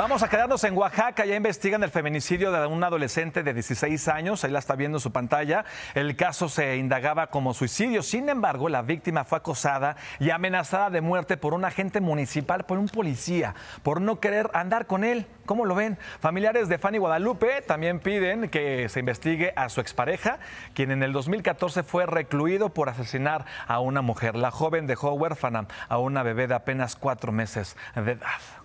Vamos a quedarnos en Oaxaca. Ya investigan el feminicidio de un adolescente de 16 años. Ahí la está viendo su pantalla. El caso se indagaba como suicidio. Sin embargo, la víctima fue acosada y amenazada de muerte por un agente municipal, por un policía, por no querer andar con él. ¿Cómo lo ven? Familiares de Fanny Guadalupe también piden que se investigue a su expareja, quien en el 2014 fue recluido por asesinar a una mujer. La joven dejó huérfana a una bebé de apenas cuatro meses de edad.